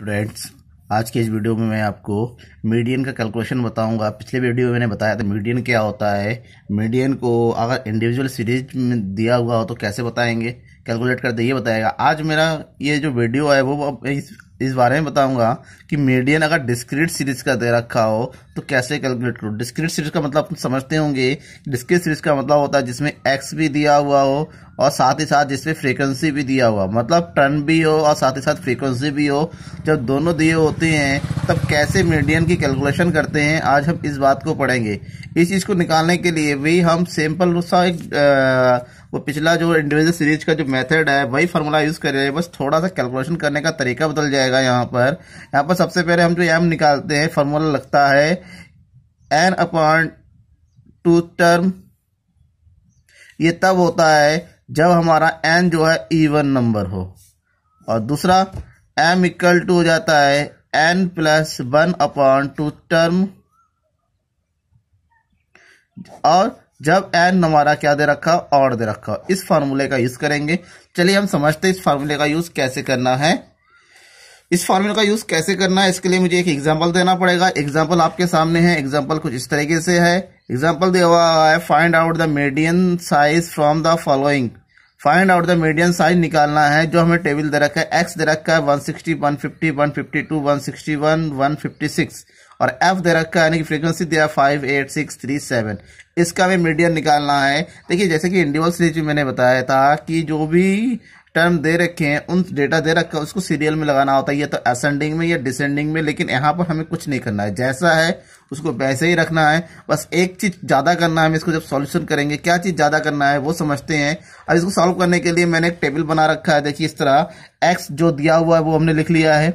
students आज के इस वीडियो में मैं आपको मीडियन का कैलकुलेशन बताऊंगा पिछले वीडियो में मैंने बताया था मीडियन क्या होता है मीडियन को अगर इंडिविजुअल सीरीज में दिया हुआ हो तो कैसे बताएंगे कैलकुलेट करते ये बताएगा आज मेरा ये जो वीडियो है वो इस इस बारे में बताऊंगा कि मीडियन अगर डिस्क्रीट सीरीज का दे रखा हो तो कैसे कैलकुलेट करो डिस्क्रीट सीरीज का मतलब समझते होंगे डिस्क्रीट सीरीज का मतलब होता है जिसमें एक्स भी दिया हुआ हो और साथ ही साथ जिसमें फ्रीक्वेंसी भी दिया हुआ मतलब टर्न भी हो और साथ ही साथ फ्रीक्वेंसी भी हो जब दोनों दिए होते हैं तब कैसे मीडियन की कैलकुलेशन करते हैं आज हम इस बात को पढ़ेंगे इस चीज़ को निकालने के लिए भी हम सिंपल सा एक वो पिछला जो इंडिविजुअल सीरीज का जो मेथड है वही फार्मूला यूज़ कर रहे हैं बस थोड़ा सा कैलकुलेशन करने का तरीका बदल जाएगा यहाँ पर यहाँ पर सबसे पहले हम जो एम निकालते हैं फार्मूला लगता है एन अपॉन टू टर्म ये तब होता है जब हमारा एन जो है इवन नंबर हो और दूसरा एम इक्वल टू हो जाता है n plus one upon two term और जब एन हमारा क्या दे रखा और दे रखा इस फार्मूले का यूज़ करेंगे चलिए हम समझते हैं इस फार्मूले का यूज़ कैसे करना है इस फॉर्मूला का यूज कैसे करना है इसके लिए मुझे एक एग्जाम्पल देना पड़ेगा एग्जाम्पल आपके सामने है एग्जाम्पल कुछ इस तरीके से है एग्जाम्पल दिया हुआ है find out the median size from the following find out the median size निकालना है जो हमें टेबल दे रखा है एक्स दे रखा है 160, 150, 152, 161, 156 और एफ दे रखा है यानी कि फ्रीक्वेंसी दिया five eight six three seven इसका हमें मीडियम निकालना है देखिए जैसे कि इंडिविजुअल सीरीज में मैंने बताया था कि जो भी टर्म दे रखे हैं उन डेटा दे रखा है उसको सीरियल में लगाना होता है या तो असेंडिंग में या डिसेंडिंग में लेकिन यहाँ पर हमें कुछ नहीं करना है जैसा है उसको वैसे ही रखना है बस एक चीज़ ज़्यादा करना है हम इसको जब सॉल्यूशन करेंगे क्या चीज़ ज़्यादा करना है वो समझते हैं अब इसको सॉल्व करने के लिए मैंने एक टेबल बना रखा है देखिए इस तरह एक्स जो दिया हुआ है वो हमने लिख लिया है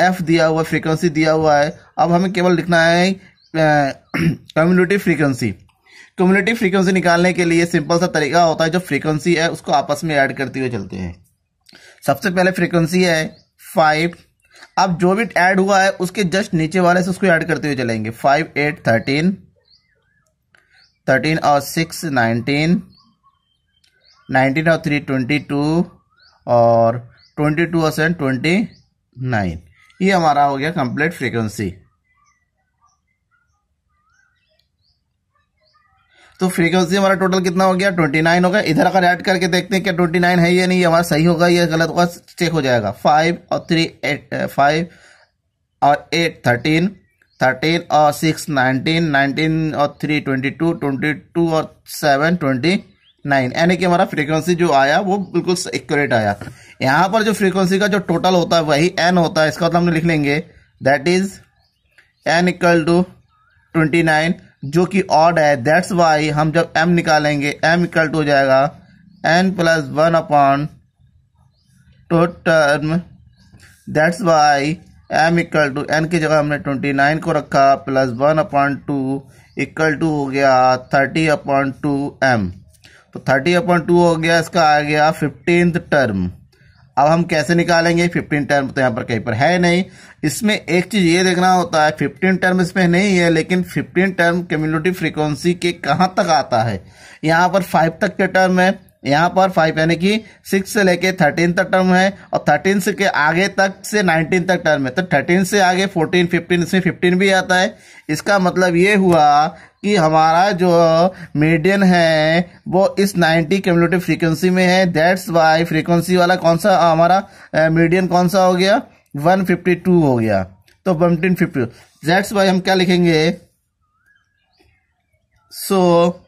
एफ दिया हुआ फ्रीक्वेंसी दिया हुआ है अब हमें केवल लिखना है कम्युनिटी फ्रीक्वेंसी क्यूमुलेटिव फ्रीक्वेंसी निकालने के लिए सिंपल सा तरीका होता है जो फ्रीक्वेंसी है उसको आपस में ऐड करते हुए चलते हैं सबसे पहले फ्रीक्वेंसी है फाइव अब जो भी ऐड हुआ है उसके जस्ट नीचे वाले से उसको ऐड करते हुए चलेंगे फाइव एट थर्टीन थर्टीन और सिक्स नाइनटीन नाइनटीन और थ्री ट्वेंटी टू और ट्वेंटी टू और सेवन ट्वेंटी नाइन ये हमारा हो गया कंप्लीट फ्रीक्वेंसी तो फ्रीक्वेंसी हमारा टोटल कितना हो गया ट्वेंटी नाइन हो गया इधर अगर ऐड करके देखते हैं क्या ट्वेंटी नाइन है या नहीं हमारा सही होगा या गलत होगा चेक हो जाएगा फाइव और थ्री एट फाइव और एट थर्टीन थर्टीन और सिक्स नाइनटीन नाइनटीन और three twenty two twenty two और सेवन ट्वेंटी नाइन यानी कि हमारा फ्रीक्वेंसी जो आया वो बिल्कुल एक्यूरेट आया यहाँ पर जो फ्रीक्वेंसी का जो टोटल होता है वही एन होता है इसका मतलब हम लिख लेंगे that is n equal to twenty nine जो कि ऑड है दैट्स वाई हम जब m निकालेंगे m इक्वल टू हो जाएगा n plus one upon two term that's why m equal to n की जगह हमने ट्वेंटी नाइन को रखा plus one upon two equal to हो गया थर्टी अपॉन टू एम तो थर्टी अपॉन टू हो गया इसका आ गया फिफ्टींथ टर्म अब हम कैसे निकालेंगे फिफ्टीन टर्म तो यहाँ पर कहीं पर है नहीं इसमें एक चीज ये देखना होता है फिफ्टीन टर्म इसमें नहीं है लेकिन फिफ्टीन टर्म कम्युनिटी फ्रीक्वेंसी के कहाँ तक आता है यहाँ पर फाइव तक के टर्म है यहाँ पर फाइव यानी कि सिक्स से लेके थर्टीन तक टर्म है और थर्टीन से के आगे तक से नाइनटीन तक टर्म है तो थर्टीन से आगे फोर्टीन फिफ्टीन इसमें फिफ्टीन भी आता है इसका मतलब ये हुआ कि हमारा जो मीडियन है वो इस नाइन्टी कम्युनिटी फ्रीक्वेंसी में है दैट्स वाई फ्रीक्वेंसी वाला कौन सा हमारा मीडियन कौन सा हो गया 152 हो गया तो वन फिफ्टी दैट्स वाई हम क्या लिखेंगे so so,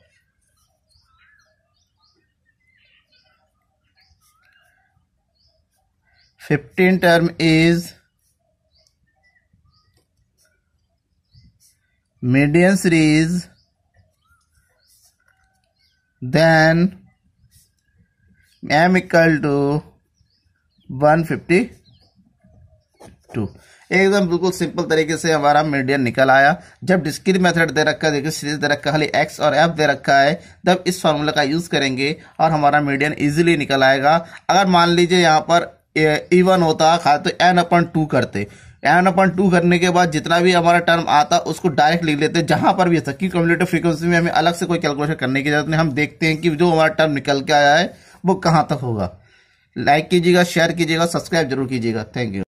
fifteen is medium series then m equal to one fifty two एकदम बिल्कुल सिंपल तरीके से हमारा मीडियन निकल आया जब डिस्क्रीट मेथड दे रखा है देखिए सीरीज दे रखा खाली एक्स और एफ दे रखा है तब इस फॉर्मूला का यूज़ करेंगे और हमारा मीडियन इजीली निकल आएगा अगर मान लीजिए यहाँ पर इवन होता खाते तो एन अपन टू करते एन अपन टू करने के बाद जितना भी हमारा टर्म आता उसको डायरेक्ट लिख लेते जहां पर भी सकी कम्युलेटिव फ्रीक्वेंसी में हमें अलग से कोई कैलकुलेशन करने की जरूरत नहीं हम देखते हैं कि जो हमारा टर्म निकल के आया है वो कहाँ तक होगा लाइक कीजिएगा शेयर कीजिएगा सब्सक्राइब जरूर कीजिएगा थैंक यू